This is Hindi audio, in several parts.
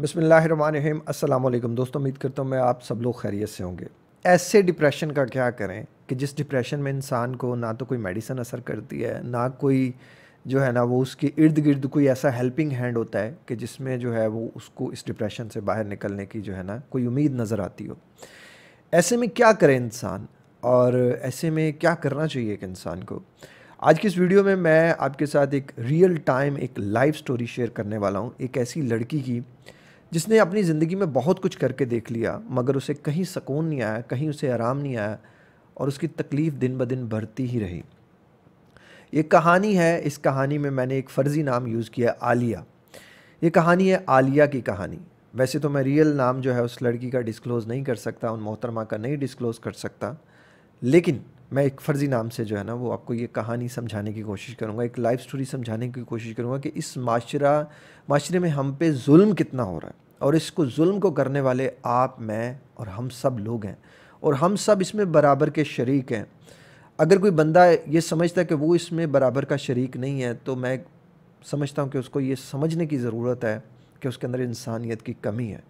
बसमीम अल्लाम दोस्तों उम्मीद करता हूँ मैं आप सब लोग खैरियत से होंगे ऐसे डिप्रेशन का क्या करें कि जिस डिप्रेशन में इंसान को ना तो कोई मेडिसन असर करती है ना कोई जो है ना वो उसके इर्द गिर्द कोई ऐसा हेल्पिंग हैंड होता है कि जिसमें जो है वो उसको इस डिप्रेशन से बाहर निकलने की जो है ना कोई उम्मीद नज़र आती हो ऐसे में क्या करें इंसान और ऐसे में क्या करना चाहिए एक इंसान को आज की इस वीडियो में मैं आपके साथ एक रियल टाइम एक लाइव स्टोरी शेयर करने वाला हूँ एक ऐसी लड़की की जिसने अपनी ज़िंदगी में बहुत कुछ करके देख लिया मगर उसे कहीं सुकून नहीं आया कहीं उसे आराम नहीं आया और उसकी तकलीफ़ दिन ब दिन बढ़ती ही रही ये कहानी है इस कहानी में मैंने एक फ़र्ज़ी नाम यूज़ किया है आलिया ये कहानी है आलिया की कहानी वैसे तो मैं रियल नाम जो है उस लड़की का डिस्क्लोज़ नहीं कर सकता उन मोहतरमा का नहीं डिस्क्लोज़ कर सकता लेकिन मैं एक फ़र्ज़ी नाम से जो है ना वो आपको ये कहानी समझाने की कोशिश करूँगा एक लाइफ स्टोरी समझाने की कोशिश करूँगा कि इस माशरा माशरे में हम पे जुल्म कितना हो रहा है और इसको जुल्म को करने वाले आप मैं और हम सब लोग हैं और हम सब इसमें बराबर के शरीक हैं अगर कोई बंदा ये समझता है कि वो इसमें बराबर का शरीक नहीं है तो मैं समझता हूँ कि उसको ये समझने की ज़रूरत है कि उसके अंदर इंसानियत की कमी है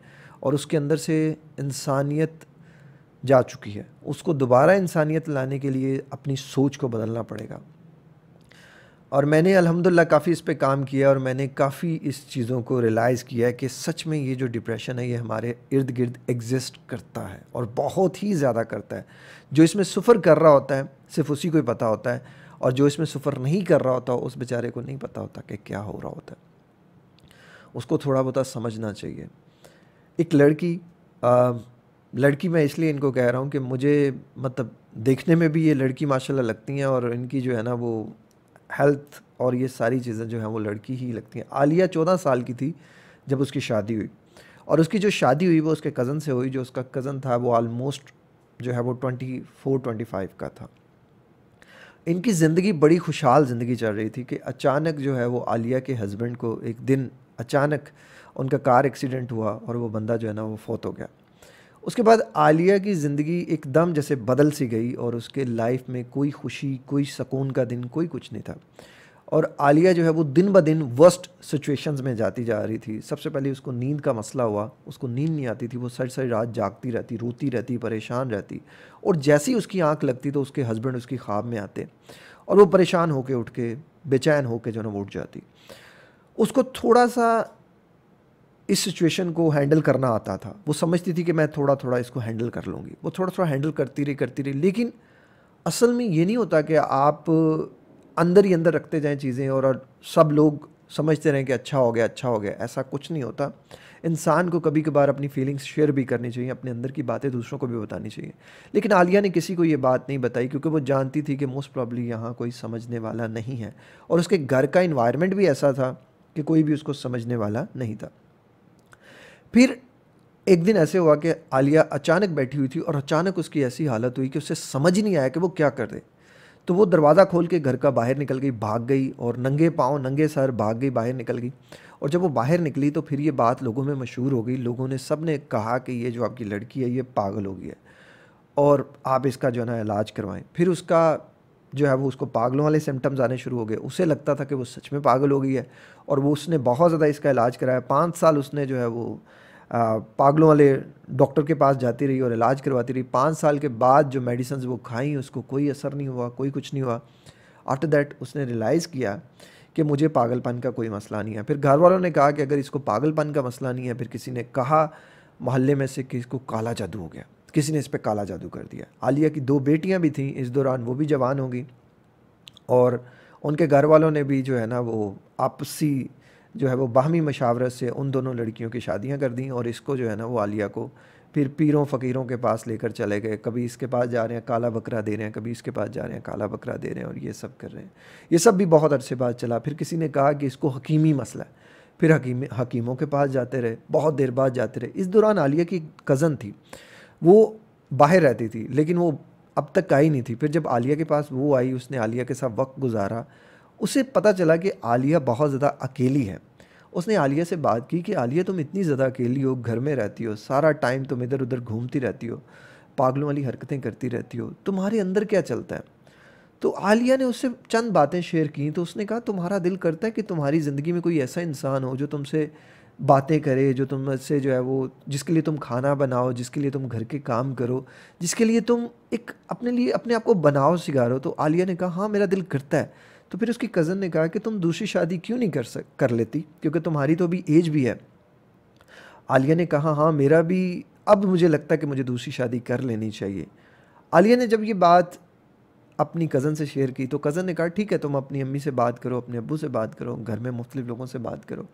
और उसके अंदर से इंसानियत जा चुकी है उसको दोबारा इंसानियत लाने के लिए अपनी सोच को बदलना पड़ेगा और मैंने अल्हम्दुलिल्लाह काफ़ी इस पर काम किया और मैंने काफ़ी इस चीज़ों को रियलाइज़ किया है कि सच में ये जो डिप्रेशन है ये हमारे इर्द गिर्द एग्जिस्ट करता है और बहुत ही ज़्यादा करता है जो इसमें सफ़र कर रहा होता है सिर्फ उसी को ही पता होता है और जो इसमें सफ़र नहीं कर रहा होता उस बेचारे को नहीं पता होता कि क्या हो रहा होता है उसको थोड़ा बहुत समझना चाहिए एक लड़की आ, लड़की मैं इसलिए इनको कह रहा हूँ कि मुझे मतलब देखने में भी ये लड़की माशाल्लाह लगती हैं और इनकी जो है ना वो हेल्थ और ये सारी चीज़ें जो हैं वो लड़की ही लगती हैं आलिया चौदह साल की थी जब उसकी शादी हुई और उसकी जो शादी हुई वो उसके कज़न से हुई जो उसका कज़न था वो आलमोस्ट जो है वो ट्वेंटी फोर ट्वेंटी फाइव का था इनकी ज़िंदगी बड़ी खुशहाल ज़िंदगी चल रही थी कि अचानक जो है वो आलिया के हस्बैंड को एक दिन अचानक उनका कार एक्सीडेंट हुआ और वो बंदा जो है ना वो फोत हो गया उसके बाद आलिया की ज़िंदगी एकदम जैसे बदल सी गई और उसके लाइफ में कोई खुशी कोई सुकून का दिन कोई कुछ नहीं था और आलिया जो है वो दिन ब दिन वर्स्ट सिचुएशंस में जाती जा रही थी सबसे पहले उसको नींद का मसला हुआ उसको नींद नहीं आती थी वो सर सर रात जागती रहती रोती रहती परेशान रहती और जैसे ही उसकी आंख लगती तो उसके हस्बैंड उसकी ख्वाब में आते और वो परेशान होकर उठ के बेचैन होकर जो है ना वो उठ जाती उसको थोड़ा सा इस सिचुएशन को हैंडल करना आता था वो समझती थी कि मैं थोड़ा थोड़ा इसको हैंडल कर लूँगी वो थोड़ा थोड़ा हैंडल करती रही करती रही लेकिन असल में ये नहीं होता कि आप अंदर ही अंदर रखते जाएं चीज़ें और सब लोग समझते रहें कि अच्छा हो गया अच्छा हो गया ऐसा कुछ नहीं होता इंसान को कभी कभार अपनी फीलिंग्स शेयर भी करनी चाहिए अपने अंदर की बातें दूसरों को भी बतानी चाहिए लेकिन आलिया ने किसी को ये बात नहीं बताई क्योंकि वो जानती थी कि मोस्ट प्रॉब्ली यहाँ कोई समझने वाला नहीं है और उसके घर का इन्वायरमेंट भी ऐसा था कि कोई भी उसको समझने वाला नहीं था फिर एक दिन ऐसे हुआ कि आलिया अचानक बैठी हुई थी और अचानक उसकी ऐसी हालत हुई कि उससे समझ नहीं आया कि वो क्या कर दे तो वो दरवाज़ा खोल के घर का बाहर निकल गई भाग गई और नंगे पाँव नंगे सर भाग गई बाहर निकल गई और जब वो बाहर निकली तो फिर ये बात लोगों में मशहूर हो गई लोगों ने सब ने कहा कि ये जो आपकी लड़की है ये पागल हो गई है और आप इसका जो है ना इलाज करवाएं फिर उसका जो है वो उसको पागलों वाले सिम्टम्स आने शुरू हो गए उसे लगता था कि वो सच में पागल हो गई है और वो उसने बहुत ज़्यादा इसका इलाज कराया पाँच साल उसने जो है वो पागलों वाले डॉक्टर के पास जाती रही और इलाज करवाती रही पाँच साल के बाद जो मेडिसन वो खाई उसको कोई असर नहीं हुआ कोई कुछ नहीं हुआ आफ्टर दैट उसने रियलाइज़ किया कि मुझे पागलपन का कोई मसला नहीं है फिर घर वालों ने कहा कि अगर इसको पागलपन का मसला नहीं है फिर किसी ने कहा मोहल्ले में से कि इसको काला जादू हो गया किसी ने इस पर काला जादू कर दिया आलिया की दो बेटियाँ भी थीं इस दौरान वो भी जवान होगी और उनके घर वालों ने भी जो है ना वो आपसी जो है वो बाहमी मशावरत से उन दोनों लड़कियों की शादियाँ कर दी और इसको जो है ना वो आलिया को फिर पीरों फ़कीरों के पास लेकर चले गए कभी इसके पास जा रहे हैं काला बकरा दे रहे हैं कभी इसके पास जा रहे हैं काला बकरा दे रहे हैं और ये सब कर रहे हैं ये सब भी बहुत अरसे बाद चला फिर किसी ने कहा कि इसको हकीमी मसला है फिर हकीम हकीमों के पास जाते रहे बहुत देर बाद जाते रहे इस दौरान आलिया की कज़न थी वो बाहर रहती थी लेकिन वो अब तक आई नहीं थी फिर जब आलिया के पास वो आई उसने आलिया के साथ वक्त गुजारा उसे पता चला कि आलिया बहुत ज़्यादा अकेली है उसने आलिया से बात की कि आलिया तुम इतनी ज़्यादा अकेली हो घर में रहती हो सारा टाइम तुम इधर उधर घूमती रहती हो पागलों वाली हरकतें करती रहती हो तुम्हारे अंदर क्या चलता है तो आलिया ने उससे चंद बातें शेयर की तो उसने कहा तुम्हारा दिल करता है कि तुम्हारी ज़िंदगी में कोई ऐसा इंसान हो जो तुमसे बातें करे जो तुमसे जो है वो जिसके लिए तुम खाना बनाओ जिसके लिए तुम घर के काम करो जिसके लिए तुम एक अपने लिए अपने आप को बनाओ सिगारो तो आलिया ने कहा हाँ मेरा दिल करता है तो फिर उसकी कज़न ने कहा कि तुम दूसरी शादी क्यों नहीं कर सक कर लेती क्योंकि तुम्हारी तो अभी एज भी है आलिया ने कहा हाँ मेरा भी अब मुझे लगता है कि मुझे दूसरी शादी कर लेनी चाहिए आलिया ने जब ये बात अपनी कज़न से शेयर की तो कज़न ने कहा ठीक है तुम अपनी अम्मी से बात करो अपने अबू से बात करो घर में मुख्तु लोगों से बात करो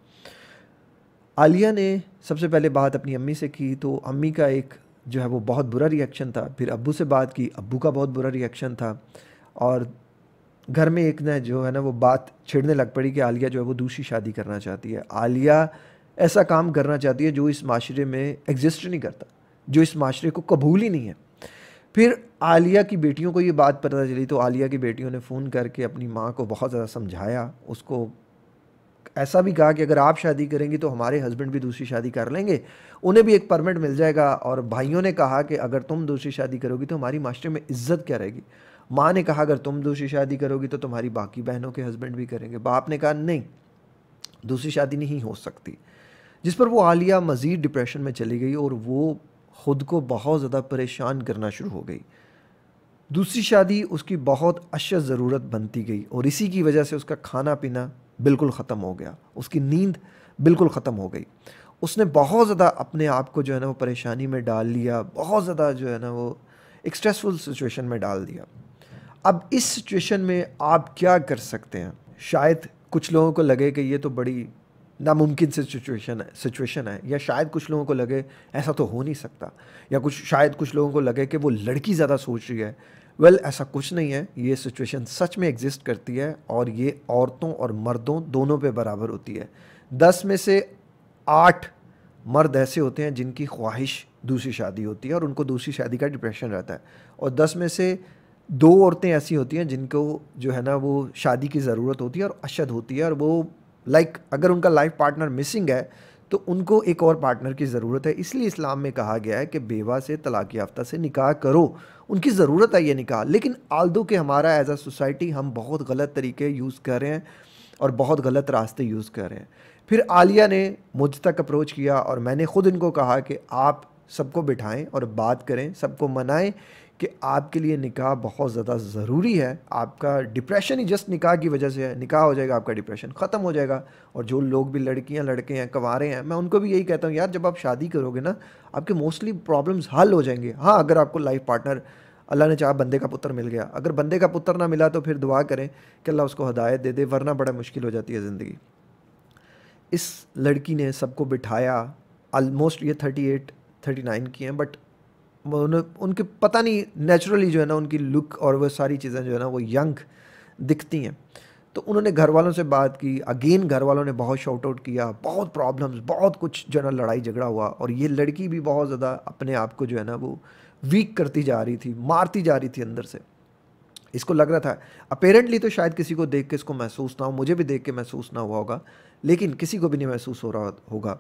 आलिया ने सबसे पहले बात अपनी अम्मी से की तो अम्मी का एक जो है वो बहुत बुरा रिएक्शन था फिर अबू से बात की अबू का बहुत बुरा रिएक्शन था और घर में एक ना जो है ना वो बात छिड़ने लग पड़ी कि आलिया जो है वो दूसरी शादी करना चाहती है आलिया ऐसा काम करना चाहती है जो इस माशरे में एग्जिस्ट नहीं करता जो इस माशरे को कबूल ही नहीं है फिर आलिया की बेटियों को ये बात पता चली तो आलिया की बेटियों ने फ़ोन करके अपनी माँ को बहुत ज़्यादा समझाया उसको ऐसा भी कहा कि अगर आप शादी करेंगी तो हमारे हस्बैंड भी दूसरी शादी कर लेंगे उन्हें भी एक परमिट मिल जाएगा और भाइयों ने कहा कि अगर तुम दूसरी शादी करोगी तो हमारी माशरे में इज्जत क्या रहेगी माँ ने कहा अगर तुम दूसरी शादी करोगी तो तुम्हारी बाकी बहनों के हस्बैंड भी करेंगे बाप ने कहा नहीं दूसरी शादी नहीं हो सकती जिस पर वो आलिया मज़ीद डिप्रेशन में चली गई और वो ख़ुद को बहुत ज़्यादा परेशान करना शुरू हो गई दूसरी शादी उसकी बहुत अश ज़रूरत बनती गई और इसी की वजह से उसका खाना पीना बिल्कुल ख़त्म हो गया उसकी नींद बिल्कुल ख़त्म हो गई उसने बहुत ज़्यादा अपने आप को जो है ना वो परेशानी में डाल लिया बहुत ज़्यादा जो है ना वो एक स्ट्रेसफुल सिचुएशन में डाल दिया अब इस सिचुएशन में आप क्या कर सकते हैं शायद कुछ लोगों को लगे कि ये तो बड़ी नामुमकिन से सिचुएशन है सिचुएशन है या शायद कुछ लोगों को लगे ऐसा तो हो नहीं सकता या कुछ शायद कुछ लोगों को लगे कि वो लड़की ज़्यादा सोच रही है वेल well, ऐसा कुछ नहीं है ये सिचुएशन सच में एग्जिस्ट करती है और ये औरतों और मर्दों दोनों पे बराबर होती है दस में से आठ मर्द ऐसे होते हैं जिनकी ख्वाहिश दूसरी शादी होती है और उनको दूसरी शादी का डिप्रेशन रहता है और दस में से दो औरतें ऐसी होती हैं जिनको जो है ना वो शादी की ज़रूरत होती है और अशद होती है और वो लाइक like, अगर उनका लाइफ पार्टनर मिसिंग है तो उनको एक और पार्टनर की ज़रूरत है इसलिए इस्लाम में कहा गया है कि बेवा से तलाक़ याफ्ता से निकाह करो उनकी ज़रूरत है ये निकाह लेकिन आलदो के हमारा एज आ सोसाइटी हम बहुत गलत तरीके यूज़ कर रहे हैं और बहुत गलत रास्ते यूज़ कर रहे हैं फिर आलिया ने मुझ तक अप्रोच किया और मैंने ख़ुद इनको कहा कि आप सबको बिठाएं और बात करें सबको मनाएं कि आपके लिए निकाह बहुत ज़्यादा ज़रूरी है आपका डिप्रेशन ही जस्ट निकाह की वजह से है निकाह हो जाएगा आपका डिप्रेशन ख़त्म हो जाएगा और जो लोग भी लड़कियाँ लड़के हैं कंवारे हैं मैं उनको भी यही कहता हूँ यार जब आप शादी करोगे ना आपके मोस्टली प्रॉब्लम्स हल हो जाएंगे हाँ अगर आपको लाइफ पार्टनर अल्लाह ने चाहा बंदे का पुत्र मिल गया अगर बंदे का पुत्र ना मिला तो फिर दुआ करें कि अल्लाह उसको हदायत दे दे वरना बड़ा मुश्किल हो जाती है ज़िंदगी इस लड़की ने सबको बिठाया आलमोस्ट ये थर्टी एट थर्टी नाइन की हैं बट उनके पता नहीं नेचुरली जो है ना उनकी लुक और वो सारी चीज़ें जो है ना वो यंग दिखती हैं तो उन्होंने घर वालों से बात की अगेन घर वालों ने बहुत शॉर्ट आउट किया बहुत प्रॉब्लम्स बहुत कुछ जो है ना लड़ाई झगड़ा हुआ और ये लड़की भी बहुत ज़्यादा अपने आप को जो है ना वो वीक करती जा रही थी मारती जा रही थी अंदर से इसको लग रहा था अपेरेंटली तो शायद किसी को देख के इसको महसूस ना हो मुझे भी देख के महसूस ना हुआ होगा लेकिन किसी को भी नहीं महसूस हो रहा होगा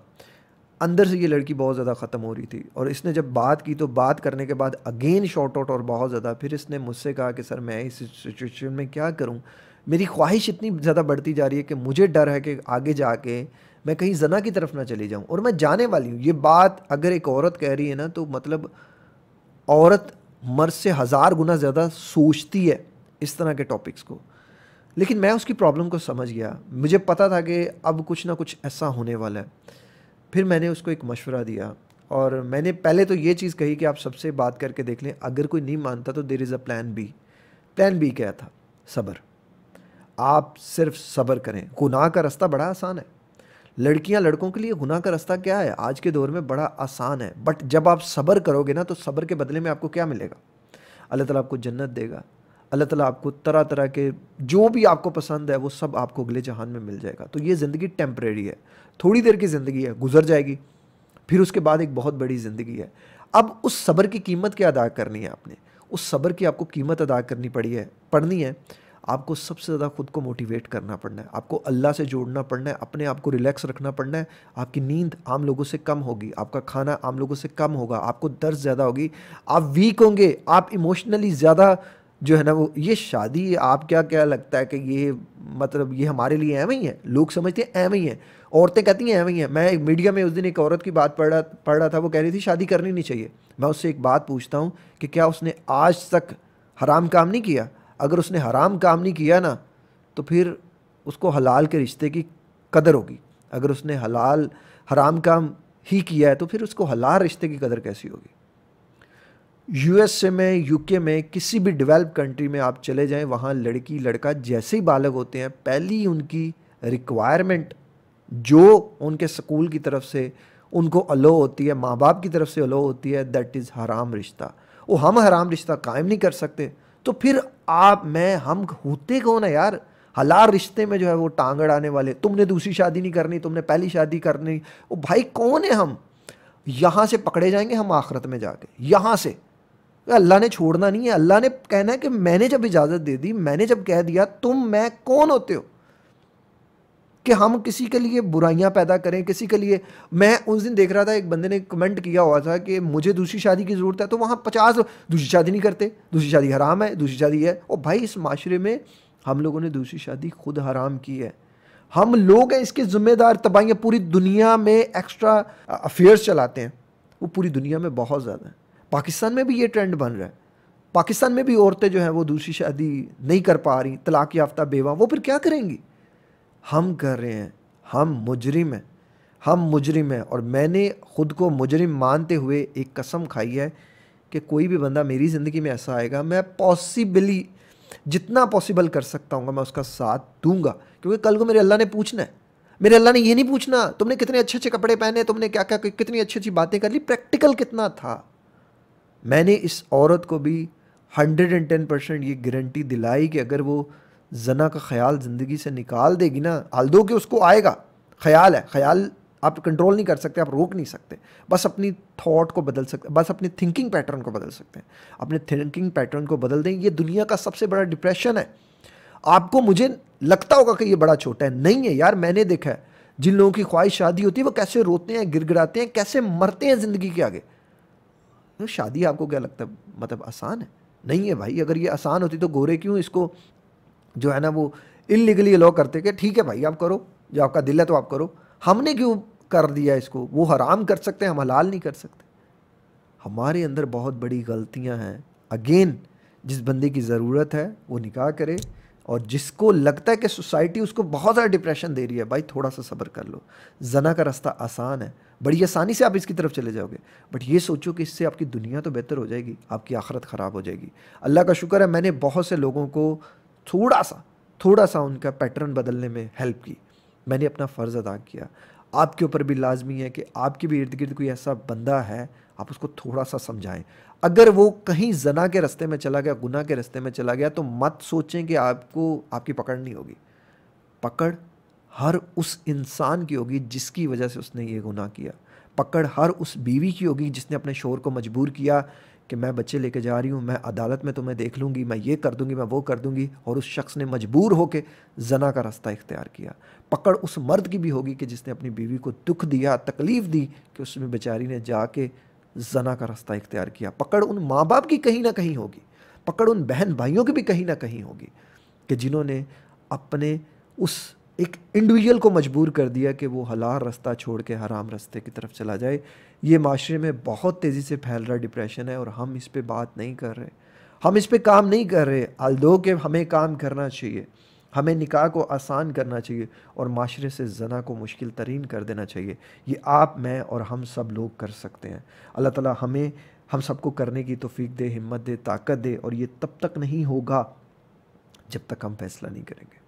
अंदर से ये लड़की बहुत ज़्यादा ख़त्म हो रही थी और इसने जब बात की तो बात करने के बाद अगेन शॉर्ट आउट और बहुत ज़्यादा फिर इसने मुझसे कहा कि सर मैं इस सिचुएशन में क्या करूँ मेरी ख्वाहिश इतनी ज़्यादा बढ़ती जा रही है कि मुझे डर है कि आगे जाके मैं कहीं जना की तरफ ना चली जाऊँ और मैं जाने वाली हूँ ये बात अगर एक औरत कह रही है ना तो मतलब औरत मर्द से हज़ार गुना ज़्यादा सोचती है इस तरह के टॉपिक्स को लेकिन मैं उसकी प्रॉब्लम को समझ गया मुझे पता था कि अब कुछ ना कुछ ऐसा होने वाला है फिर मैंने उसको एक मशवरा दिया और मैंने पहले तो ये चीज़ कही कि आप सबसे बात करके देख लें अगर कोई नहीं मानता तो there is a plan B plan B क्या था सब्र आप सिर्फ सब्र करें गुनाह का रास्ता बड़ा आसान है लड़कियां लड़कों के लिए गुनाह का रास्ता क्या है आज के दौर में बड़ा आसान है बट जब आप सब्र करोगे ना तो सब्र के बदले में आपको क्या मिलेगा अल्लाह ताला आपको जन्नत देगा अल्लाह ताला आपको तरह तरह के जो भी आपको पसंद है वो सब आपको अगले जहान में मिल जाएगा तो ये ज़िंदगी टेम्परेरी है थोड़ी देर की ज़िंदगी है गुजर जाएगी फिर उसके बाद एक बहुत बड़ी ज़िंदगी है अब उस सब्र की कीमत क्या अदा करनी है आपने उस सब्र की आपको कीमत अदा करनी पड़ी है पढ़नी है आपको सबसे ज़्यादा खुद को मोटिवेट करना पड़ना है आपको अल्लाह से जोड़ना पड़ना है अपने आप को रिलैक्स रखना पड़ना है आपकी नींद आम लोगों से कम होगी आपका खाना आम लोगों से कम होगा आपको दर्द ज़्यादा होगी आप वीक होंगे आप इमोशनली ज़्यादा जो है ना वो ये शादी आप क्या क्या लगता है कि ये मतलब ये हमारे लिए एवं ही है लोग समझते हैं एवं ही है औरतें कहती हैं एवं ही है मैं एक मीडिया में उस दिन एक औरत की बात पढ़ रहा पढ़ रहा था वो कह रही थी शादी करनी नहीं चाहिए मैं उससे एक बात पूछता हूँ कि क्या उसने आज तक हराम काम नहीं किया अगर उसने हराम काम नहीं किया ना तो फिर उसको हलाल के रिश्ते की कदर होगी अगर उसने हलाल हराम काम ही किया है तो फिर उसको हलाल रिश्ते की कदर कैसी होगी यूएसए में यूके में किसी भी डेवलप कंट्री में आप चले जाएं वहाँ लड़की लड़का जैसे ही बालक होते हैं पहली उनकी रिक्वायरमेंट जो उनके स्कूल की तरफ से उनको अलो होती है माँ बाप की तरफ से अलो होती है दैट इज़ हराम रिश्ता वो हम हराम रिश्ता कायम नहीं कर सकते तो फिर आप मैं हम होते कौन है यार हलार रिश्ते में जो है वो टांगड़ आने वाले तुमने दूसरी शादी नहीं करनी तुमने पहली शादी करनी वो भाई कौन है हम यहाँ से पकड़े जाएंगे हम आखरत में जाके यहाँ से अल्लाह ने छोड़ना नहीं है अल्लाह ने कहना है कि मैंने जब इजाज़त दे दी मैंने जब कह दिया तुम मैं कौन होते हो कि हम किसी के लिए बुराइयां पैदा करें किसी के लिए मैं उस दिन देख रहा था एक बंदे ने कमेंट किया हुआ था कि मुझे दूसरी शादी की ज़रूरत है तो वहाँ पचास दूसरी शादी नहीं करते दूसरी शादी हराम है दूसरी शादी है और भाई इस माशरे में हम लोगों ने दूसरी शादी खुद हराम की है हम लोग हैं इसके ज़िम्मेदार तबाहियाँ पूरी दुनिया में एक्स्ट्रा अफेयर्स चलाते हैं वो पूरी दुनिया में बहुत ज़्यादा है पाकिस्तान में भी ये ट्रेंड बन रहा है पाकिस्तान में भी औरतें जो हैं वो दूसरी शादी नहीं कर पा रही तलाक याफ्ता बेवा वो फिर क्या करेंगी हम कर रहे हैं हम मुजरिम हैं हम मुजरिम हैं और मैंने ख़ुद को मुजरिम मानते हुए एक कसम खाई है कि कोई भी बंदा मेरी ज़िंदगी में ऐसा आएगा मैं पॉसिबली जितना पॉसिबल कर सकता हूँ मैं उसका साथ दूंगा क्योंकि कल को मेरे अल्लाह ने पूछना है मेरे अल्लाह ने ये नहीं पूछना तुमने कितने अच्छे अच्छे कपड़े पहने तुमने क्या क्या कितनी अच्छी अच्छी बातें कर ली प्रैक्टिकल कितना था मैंने इस औरत को भी हंड्रेड एंड टेन परसेंट ये गारंटी दिलाई कि अगर वो जना का ख्याल ज़िंदगी से निकाल देगी ना दो कि उसको आएगा ख्याल है ख्याल आप कंट्रोल नहीं कर सकते आप रोक नहीं सकते बस अपनी थॉट को बदल सकते बस अपनी थिंकिंग पैटर्न को बदल सकते हैं अपने थिंकिंग पैटर्न को बदल दें ये दुनिया का सबसे बड़ा डिप्रेशन है आपको मुझे लगता होगा कि ये बड़ा छोटा है नहीं है यार मैंने देखा है जिन लोगों की ख्वाहिश शादी होती है वो कैसे रोते हैं गिड़गिड़ाते हैं कैसे मरते हैं ज़िंदगी के आगे तो शादी आपको क्या लगता है मतलब आसान है नहीं है भाई अगर ये आसान होती तो गोरे क्यों इसको जो है ना वो इलीगली अलाउ करते कि ठीक है भाई आप करो जो आपका दिल है तो आप करो हमने क्यों कर दिया इसको वो हराम कर सकते हैं हम हलाल नहीं कर सकते हमारे अंदर बहुत बड़ी गलतियां हैं अगेन जिस बंदे की ज़रूरत है वो निकाह करे और जिसको लगता है कि सोसाइटी उसको बहुत ज़्यादा डिप्रेशन दे रही है भाई थोड़ा सा सब्र कर लो जना का रास्ता आसान है बड़ी आसानी से आप इसकी तरफ चले जाओगे बट ये सोचो कि इससे आपकी दुनिया तो बेहतर हो जाएगी आपकी आखरत ख़राब हो जाएगी अल्लाह का शुक्र है मैंने बहुत से लोगों को थोड़ा सा थोड़ा सा उनका पैटर्न बदलने में हेल्प की मैंने अपना फ़र्ज़ अदा किया आपके ऊपर भी लाजमी है कि आपके भी इर्द गिर्द कोई ऐसा बंदा है आप उसको थोड़ा सा समझाएं अगर वो कहीं जना के रास्ते में चला गया गुना के रास्ते में चला गया तो मत सोचें कि आपको आपकी पकड़ नहीं होगी पकड़ हर उस इंसान की होगी जिसकी वजह से उसने ये गुनाह किया पकड़ हर उस बीवी की होगी जिसने अपने शोर को मजबूर किया कि मैं बच्चे लेके जा रही हूँ मैं अदालत में तुम्हें तो देख लूँगी मैं ये कर दूँगी मैं वो कर दूँगी और उस शख्स ने मजबूर होकर जना का रास्ता इख्तियार किया पकड़ उस मर्द की भी होगी कि जिसने अपनी बीवी को दुख दिया तकलीफ़ दी कि उसमें बेचारी ने जाके जना का रास्ता इख्तियार किया पकड़ उन माँ बाप की कहीं ना कहीं होगी पकड़ उन बहन भाइयों की भी कहीं ना कहीं होगी कि जिन्होंने अपने उस एक इंडिविजुअल को मजबूर कर दिया कि वो हलार रास्ता छोड़ के हराम रास्ते की तरफ चला जाए ये माशरे में बहुत तेज़ी से फैल रहा डिप्रेशन है और हम इस पर बात नहीं कर रहे हम इस पर काम नहीं कर रहे दो के हमें काम करना चाहिए हमें निकाह को आसान करना चाहिए और माशरे से जना को मुश्किल तरीन कर देना चाहिए ये आप मैं और हम सब लोग कर सकते हैं अल्लाह ताला हमें हम सबको करने की तोफ़ीक दे हिम्मत दे ताकत दे और ये तब तक नहीं होगा जब तक हम फैसला नहीं करेंगे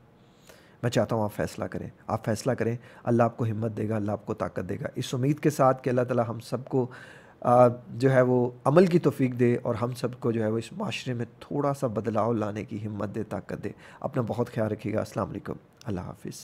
मैं चाहता हूँ आप फैसला करें आप फैसला करें अल्लाह आपको हिम्मत देगा अल्लाह आपको ताकत देगा इस उम्मीद के साथ कि अल्लाह ताला हम सबको जो है वो अमल की तोफीक दे और हम सब को जो है वो इस माशरे में थोड़ा सा बदलाव लाने की हिम्मत दे ताकत दे अपना बहुत ख्याल रखिएगा असलम अल्लाह हाफिज़